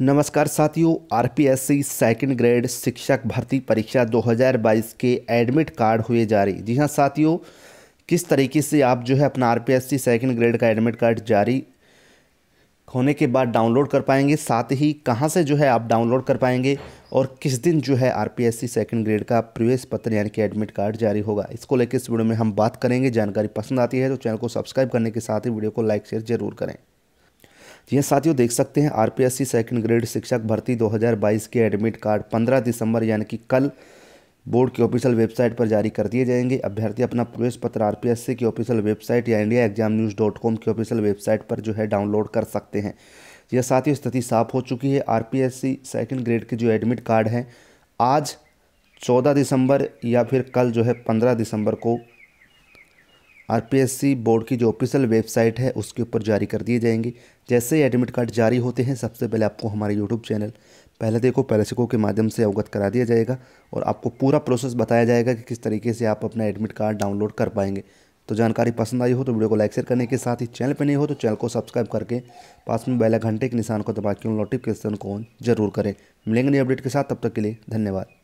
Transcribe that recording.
नमस्कार साथियों RPSC second grade शिक्षक भर्ती परीक्षा 2022 के एडमिट कार्ड हुए जारी जी हाँ साथियों किस तरीके से आप जो है अपना आरपीएससी सेकंड ग्रेड का एडमिट कार्ड जारी होने के बाद डाउनलोड कर पाएंगे साथ ही कहां से जो है आप डाउनलोड कर पाएंगे और किस दिन जो है आर सेकंड ग्रेड का प्रवेश पत्र यानी कि एडमिट कार्ड जारी होगा इसको लेकर इस वीडियो में हम बात करेंगे जानकारी पसंद आती है तो चैनल को सब्सक्राइब करने के साथ ही वीडियो को लाइक शेयर जरूर करें जी हाँ साथियों देख सकते हैं आरपीएससी सेकंड ग्रेड शिक्षक भर्ती 2022 के एडमिट कार्ड 15 दिसंबर यानी कि कल बोर्ड की ऑफिशियल वेबसाइट पर जारी कर दिए जाएंगे अभ्यर्थी अपना प्रवेश पत्र आर की ऑफिशियल वेबसाइट या India exam news dot com की ऑफिशियल वेबसाइट पर जो है डाउनलोड कर सकते हैं यह हाँ, साथियों स्थिति साफ हो चुकी है आर पी ग्रेड के जो एडमिट कार्ड हैं आज चौदह दिसंबर या फिर कल जो है पंद्रह दिसंबर को आरपीएससी बोर्ड की जो ऑफिशियल वेबसाइट है उसके ऊपर जारी कर दिए जाएंगे जैसे ही एडमिट कार्ड जारी होते हैं सबसे पहले आपको हमारे यूट्यूब चैनल पहले देखो पैलसिको के माध्यम से अवगत करा दिया जाएगा और आपको पूरा प्रोसेस बताया जाएगा कि किस तरीके से आप अपना एडमिट कार्ड डाउनलोड कर पाएंगे तो जानकारी पसंद आई हो तो वीडियो को लाइक शेयर करने के साथ ही चैनल पर नहीं हो तो चैनल को सब्सक्राइब करके पास में बेला घंटे के निशान को दबा के नोटिफिकेशन को ऑन जरूर करें मिलेंगे नई अपडेट के साथ तब तक के लिए धन्यवाद